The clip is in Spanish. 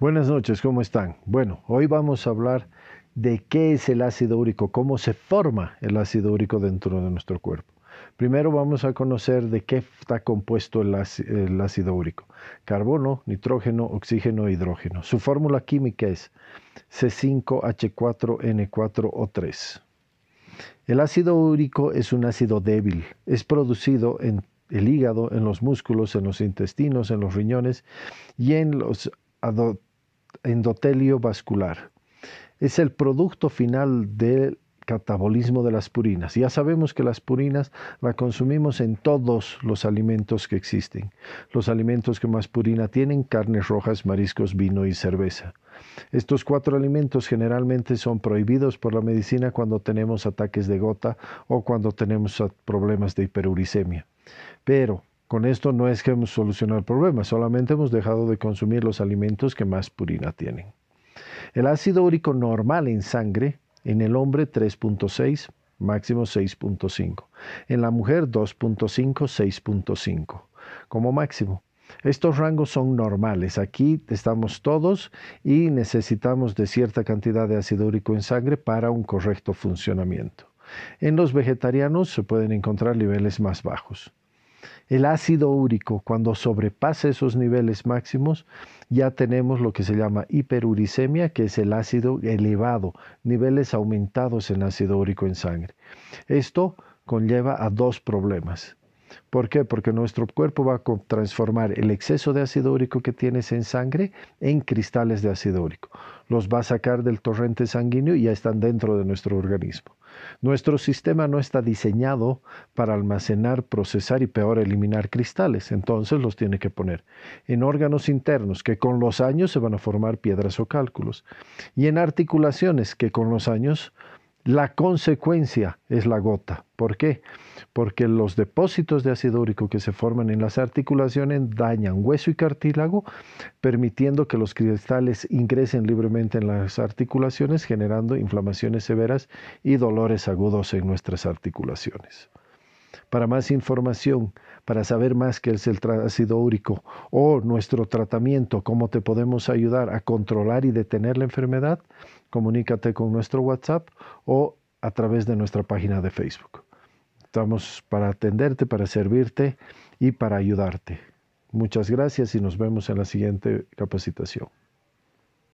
Buenas noches, ¿cómo están? Bueno, hoy vamos a hablar de qué es el ácido úrico, cómo se forma el ácido úrico dentro de nuestro cuerpo. Primero vamos a conocer de qué está compuesto el ácido, úrico. Carbono, nitrógeno, oxígeno, hidrógeno. Su fórmula química es C5H4N4O3. El ácido úrico es un ácido débil. Es producido en el hígado, en los músculos, en los intestinos, en los riñones y en los endotelio vascular. Es el producto final del catabolismo de las purinas. Ya sabemos que las purinas las consumimos en todos los alimentos que existen. Los alimentos que más purina tienen, carnes rojas, mariscos, vino y cerveza. Estos cuatro alimentos generalmente son prohibidos por la medicina cuando tenemos ataques de gota o cuando tenemos problemas de hiperuricemia. Pero con esto no es que hemos solucionado el problema, solamente hemos dejado de consumir los alimentos que más purina tienen. El ácido úrico normal en sangre en el hombre 3.6, máximo 6.5. En la mujer 2.5, 6.5 como máximo. Estos rangos son normales. Aquí estamos todos y necesitamos de cierta cantidad de ácido úrico en sangre para un correcto funcionamiento. En los vegetarianos se pueden encontrar niveles más bajos. El ácido úrico, cuando sobrepasa esos niveles máximos, ya tenemos lo que se llama hiperuricemia, que es el ácido elevado, niveles aumentados en ácido úrico en sangre. Esto conlleva a dos problemas. ¿Por qué? Porque nuestro cuerpo va a transformar el exceso de ácido úrico que tienes en sangre en cristales de ácido úrico los va a sacar del torrente sanguíneo y ya están dentro de nuestro organismo. Nuestro sistema no está diseñado para almacenar, procesar y peor eliminar cristales, entonces los tiene que poner en órganos internos que con los años se van a formar piedras o cálculos y en articulaciones que con los años la consecuencia es la gota. ¿Por qué? Porque los depósitos de ácido úrico que se forman en las articulaciones dañan hueso y cartílago, permitiendo que los cristales ingresen libremente en las articulaciones, generando inflamaciones severas y dolores agudos en nuestras articulaciones. Para más información, para saber más qué es el ácido úrico o nuestro tratamiento, cómo te podemos ayudar a controlar y detener la enfermedad, comunícate con nuestro WhatsApp o a través de nuestra página de Facebook. Estamos para atenderte, para servirte y para ayudarte. Muchas gracias y nos vemos en la siguiente capacitación.